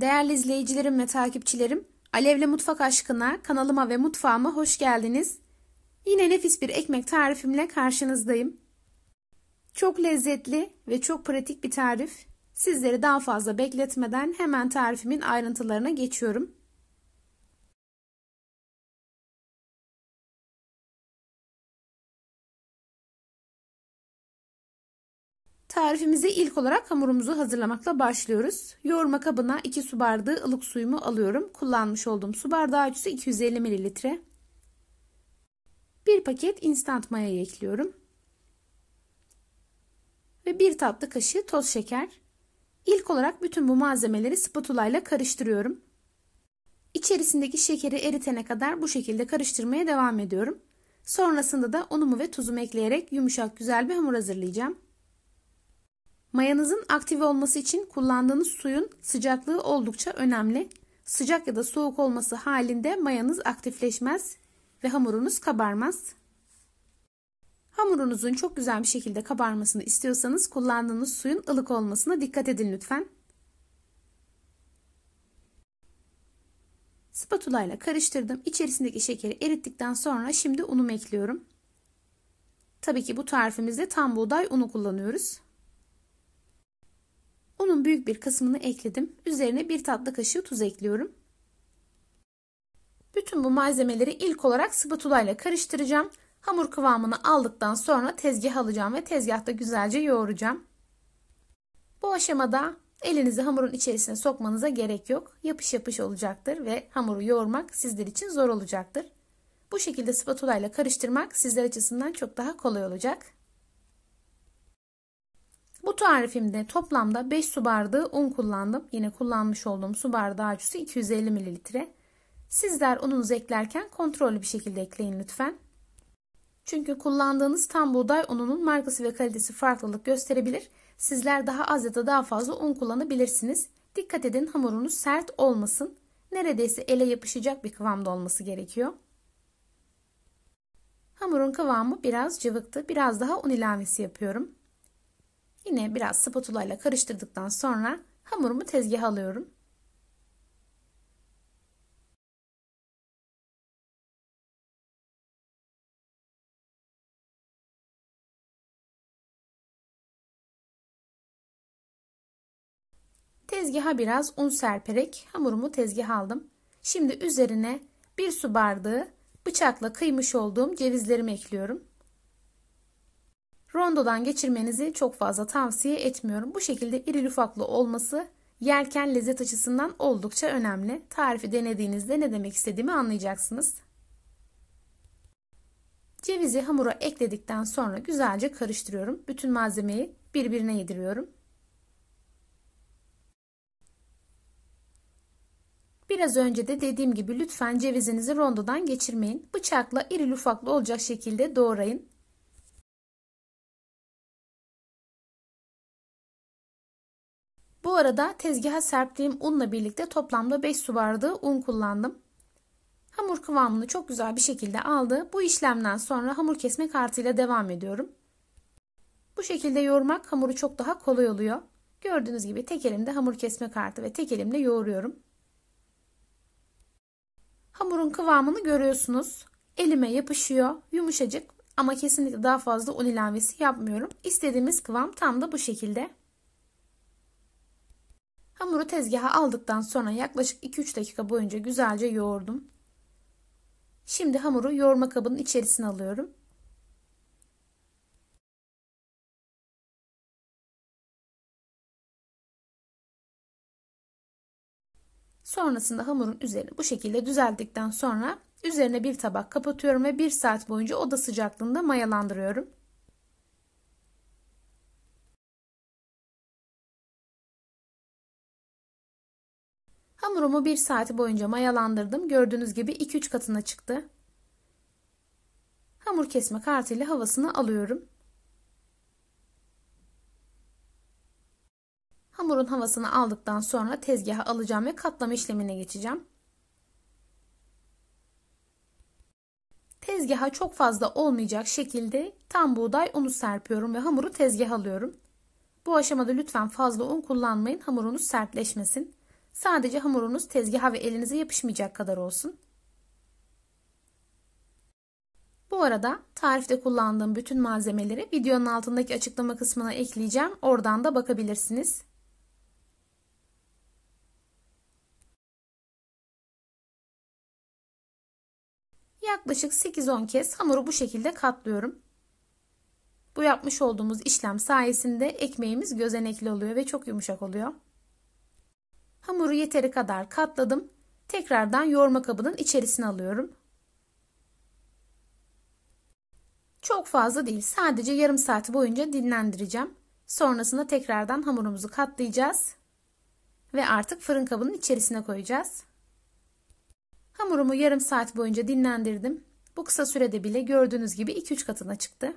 Değerli izleyicilerim ve takipçilerim, Alevle Mutfak Aşkına kanalıma ve mutfağıma hoş geldiniz. Yine nefis bir ekmek tarifimle karşınızdayım. Çok lezzetli ve çok pratik bir tarif. Sizleri daha fazla bekletmeden hemen tarifimin ayrıntılarına geçiyorum. Tarifimize ilk olarak hamurumuzu hazırlamakla başlıyoruz. Yoğurma kabına 2 su bardağı ılık suyumu alıyorum. Kullanmış olduğum su bardağı ölçüsü 250 ml. 1 paket instant mayayı ekliyorum. Ve 1 tatlı kaşığı toz şeker. İlk olarak bütün bu malzemeleri spatula ile karıştırıyorum. İçerisindeki şekeri eritene kadar bu şekilde karıştırmaya devam ediyorum. Sonrasında da unumu ve tuzumu ekleyerek yumuşak güzel bir hamur hazırlayacağım. Mayanızın aktif olması için kullandığınız suyun sıcaklığı oldukça önemli. Sıcak ya da soğuk olması halinde mayanız aktifleşmez ve hamurunuz kabarmaz. Hamurunuzun çok güzel bir şekilde kabarmasını istiyorsanız kullandığınız suyun ılık olmasına dikkat edin lütfen. Spatula ile karıştırdım. İçerisindeki şekeri erittikten sonra şimdi unumu ekliyorum. Tabii ki bu tarifimizde tam buğday unu kullanıyoruz. Unun büyük bir kısmını ekledim. Üzerine bir tatlı kaşığı tuz ekliyorum. Bütün bu malzemeleri ilk olarak spatula ile karıştıracağım. Hamur kıvamını aldıktan sonra tezgah alacağım ve tezgahta güzelce yoğuracağım. Bu aşamada elinizi hamurun içerisine sokmanıza gerek yok. Yapış yapış olacaktır ve hamuru yoğurmak sizler için zor olacaktır. Bu şekilde spatula ile karıştırmak sizler açısından çok daha kolay olacak. Bu tarifimde toplamda 5 su bardağı un kullandım. Yine kullanmış olduğum su bardağı ölçüsü 250 mililitre. Sizler ununuzu eklerken kontrollü bir şekilde ekleyin lütfen. Çünkü kullandığınız tam buğday ununun markası ve kalitesi farklılık gösterebilir. Sizler daha az ya da daha fazla un kullanabilirsiniz. Dikkat edin hamurunuz sert olmasın. Neredeyse ele yapışacak bir kıvamda olması gerekiyor. Hamurun kıvamı biraz cıvıktı. Biraz daha un ilavesi yapıyorum. Yine biraz spatula ile karıştırdıktan sonra hamurumu tezgaha alıyorum. Tezgaha biraz un serperek hamurumu tezgaha aldım. Şimdi üzerine bir su bardağı bıçakla kıymış olduğum cevizlerimi ekliyorum. Rondodan geçirmenizi çok fazla tavsiye etmiyorum. Bu şekilde iri ufaklı olması yerken lezzet açısından oldukça önemli. Tarifi denediğinizde ne demek istediğimi anlayacaksınız. Cevizi hamura ekledikten sonra güzelce karıştırıyorum. Bütün malzemeyi birbirine yediriyorum. Biraz önce de dediğim gibi lütfen cevizinizi rondodan geçirmeyin. Bıçakla iri ufaklı olacak şekilde doğrayın. arada tezgaha serptiğim unla birlikte toplamda 5 su bardağı un kullandım. Hamur kıvamını çok güzel bir şekilde aldı. Bu işlemden sonra hamur kesme kartıyla devam ediyorum. Bu şekilde yoğurmak hamuru çok daha kolay oluyor. Gördüğünüz gibi tek elimde hamur kesme kartı ve tek elimle yoğuruyorum. Hamurun kıvamını görüyorsunuz. Elime yapışıyor, yumuşacık ama kesinlikle daha fazla un ilavesi yapmıyorum. İstediğimiz kıvam tam da bu şekilde. Hamuru tezgaha aldıktan sonra yaklaşık 2-3 dakika boyunca güzelce yoğurdum. Şimdi hamuru yoğurma kabının içerisine alıyorum. Sonrasında hamurun üzerini bu şekilde düzeldikten sonra üzerine bir tabak kapatıyorum ve 1 saat boyunca oda sıcaklığında mayalandırıyorum. Hamurumu bir saati boyunca mayalandırdım. Gördüğünüz gibi 2-3 katına çıktı. Hamur kesme kartıyla havasını alıyorum. Hamurun havasını aldıktan sonra tezgaha alacağım ve katlama işlemine geçeceğim. Tezgaha çok fazla olmayacak şekilde tam buğday unu serpiyorum ve hamuru tezgaha alıyorum. Bu aşamada lütfen fazla un kullanmayın hamurunuz sertleşmesin. Sadece hamurunuz tezgaha ve elinize yapışmayacak kadar olsun. Bu arada tarifte kullandığım bütün malzemeleri videonun altındaki açıklama kısmına ekleyeceğim. Oradan da bakabilirsiniz. Yaklaşık 8-10 kez hamuru bu şekilde katlıyorum. Bu yapmış olduğumuz işlem sayesinde ekmeğimiz gözenekli oluyor ve çok yumuşak oluyor. Hamuru yeteri kadar katladım. Tekrardan yoğurma kabının içerisine alıyorum. Çok fazla değil. Sadece yarım saat boyunca dinlendireceğim. Sonrasında tekrardan hamurumuzu katlayacağız. Ve artık fırın kabının içerisine koyacağız. Hamurumu yarım saat boyunca dinlendirdim. Bu kısa sürede bile gördüğünüz gibi 2-3 katına çıktı.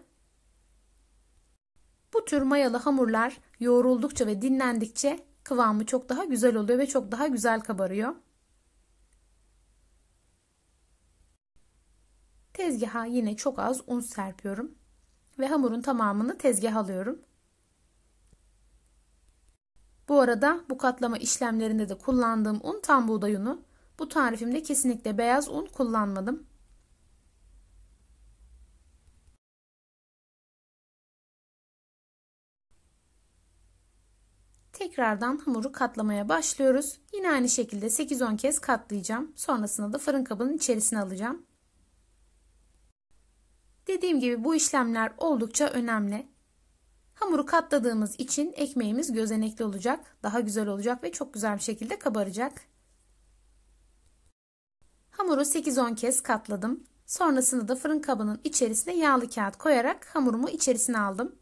Bu tür mayalı hamurlar yoğruldukça ve dinlendikçe kıvamı çok daha güzel oluyor ve çok daha güzel kabarıyor. Tezgaha yine çok az un serpiyorum ve hamurun tamamını tezgah alıyorum. Bu arada bu katlama işlemlerinde de kullandığım un tam buğday unu. Bu tarifimde kesinlikle beyaz un kullanmadım. Tekrardan hamuru katlamaya başlıyoruz. Yine aynı şekilde 8-10 kez katlayacağım. Sonrasında da fırın kabının içerisine alacağım. Dediğim gibi bu işlemler oldukça önemli. Hamuru katladığımız için ekmeğimiz gözenekli olacak. Daha güzel olacak ve çok güzel bir şekilde kabaracak. Hamuru 8-10 kez katladım. Sonrasında da fırın kabının içerisine yağlı kağıt koyarak hamurumu içerisine aldım.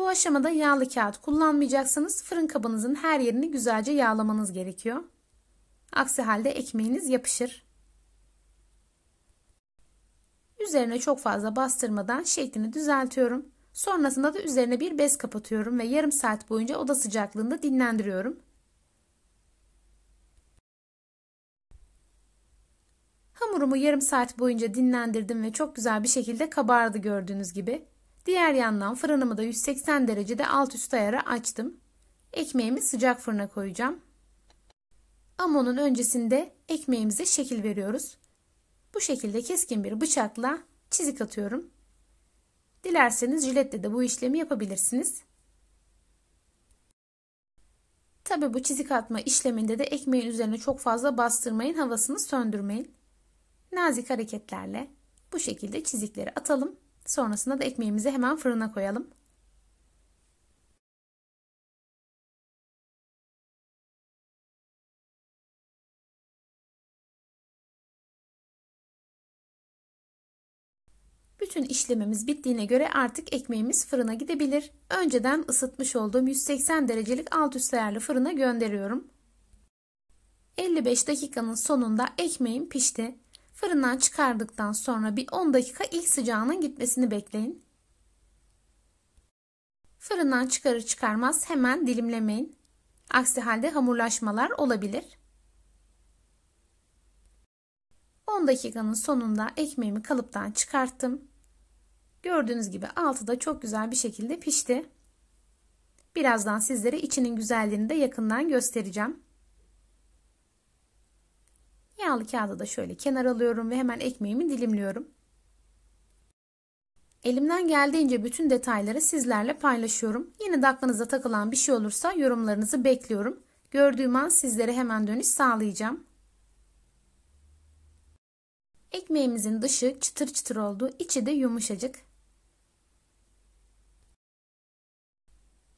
Bu aşamada yağlı kağıt kullanmayacaksanız fırın kabınızın her yerini güzelce yağlamanız gerekiyor. Aksi halde ekmeğiniz yapışır. Üzerine çok fazla bastırmadan şeklini düzeltiyorum. Sonrasında da üzerine bir bez kapatıyorum ve yarım saat boyunca oda sıcaklığında dinlendiriyorum. Hamurumu yarım saat boyunca dinlendirdim ve çok güzel bir şekilde kabardı gördüğünüz gibi. Diğer yandan fırınımı da 180 derecede alt üst ayara açtım. Ekmeğimi sıcak fırına koyacağım. Ama onun öncesinde ekmeğimize şekil veriyoruz. Bu şekilde keskin bir bıçakla çizik atıyorum. Dilerseniz jiletle de bu işlemi yapabilirsiniz. Tabi bu çizik atma işleminde de ekmeğin üzerine çok fazla bastırmayın, havasını söndürmeyin. Nazik hareketlerle bu şekilde çizikleri atalım Sonrasında da ekmeğimizi hemen fırına koyalım. Bütün işlemimiz bittiğine göre artık ekmeğimiz fırına gidebilir. Önceden ısıtmış olduğum 180 derecelik alt üst ayarlı fırına gönderiyorum. 55 dakikanın sonunda ekmeğim pişti. Fırından çıkardıktan sonra bir 10 dakika ilk sıcağının gitmesini bekleyin. Fırından çıkarır çıkarmaz hemen dilimlemeyin. Aksi halde hamurlaşmalar olabilir. 10 dakikanın sonunda ekmeğimi kalıptan çıkarttım. Gördüğünüz gibi altı da çok güzel bir şekilde pişti. Birazdan sizlere içinin güzelliğini de yakından göstereceğim. Yağlı kağıdı da şöyle kenar alıyorum ve hemen ekmeğimi dilimliyorum. Elimden geldiğince bütün detayları sizlerle paylaşıyorum. Yine de aklınıza takılan bir şey olursa yorumlarınızı bekliyorum. Gördüğüm an sizlere hemen dönüş sağlayacağım. Ekmeğimizin dışı çıtır çıtır oldu, içi de yumuşacık.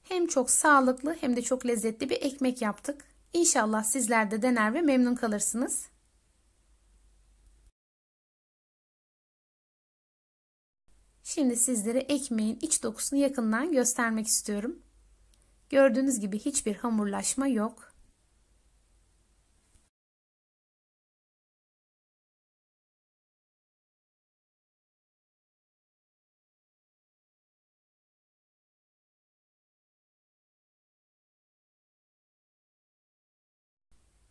Hem çok sağlıklı hem de çok lezzetli bir ekmek yaptık. İnşallah sizler de dener ve memnun kalırsınız. Şimdi sizlere ekmeğin iç dokusunu yakından göstermek istiyorum. Gördüğünüz gibi hiçbir hamurlaşma yok.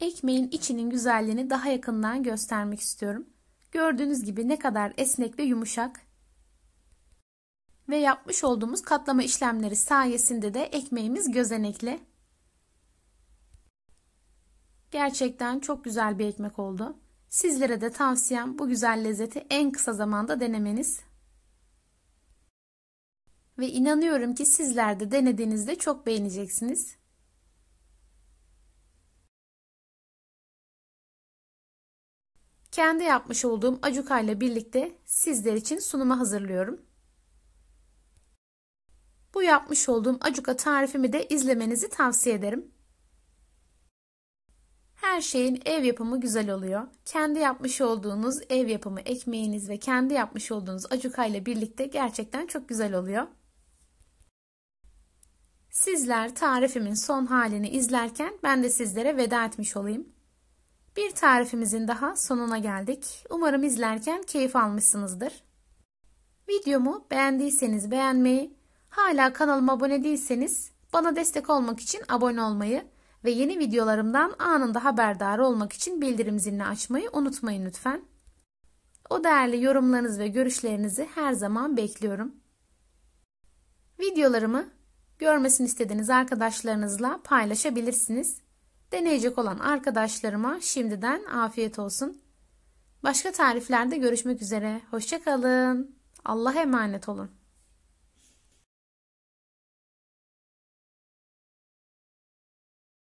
Ekmeğin içinin güzelliğini daha yakından göstermek istiyorum. Gördüğünüz gibi ne kadar esnek ve yumuşak ve yapmış olduğumuz katlama işlemleri sayesinde de ekmeğimiz gözenekli. Gerçekten çok güzel bir ekmek oldu. Sizlere de tavsiyem bu güzel lezzeti en kısa zamanda denemeniz. Ve inanıyorum ki sizler de denediğinizde çok beğeneceksiniz. Kendi yapmış olduğum acuka ile birlikte sizler için sunuma hazırlıyorum. Bu yapmış olduğum acuka tarifimi de izlemenizi tavsiye ederim. Her şeyin ev yapımı güzel oluyor. Kendi yapmış olduğunuz ev yapımı ekmeğiniz ve kendi yapmış olduğunuz acuka ile birlikte gerçekten çok güzel oluyor. Sizler tarifimin son halini izlerken ben de sizlere veda etmiş olayım. Bir tarifimizin daha sonuna geldik. Umarım izlerken keyif almışsınızdır. Videomu beğendiyseniz beğenmeyi, Hala kanalıma abone değilseniz bana destek olmak için abone olmayı ve yeni videolarımdan anında haberdar olmak için bildirim zilini açmayı unutmayın lütfen. O değerli yorumlarınız ve görüşlerinizi her zaman bekliyorum. Videolarımı görmesini istediğiniz arkadaşlarınızla paylaşabilirsiniz. Deneyecek olan arkadaşlarıma şimdiden afiyet olsun. Başka tariflerde görüşmek üzere. Hoşçakalın. Allah'a emanet olun.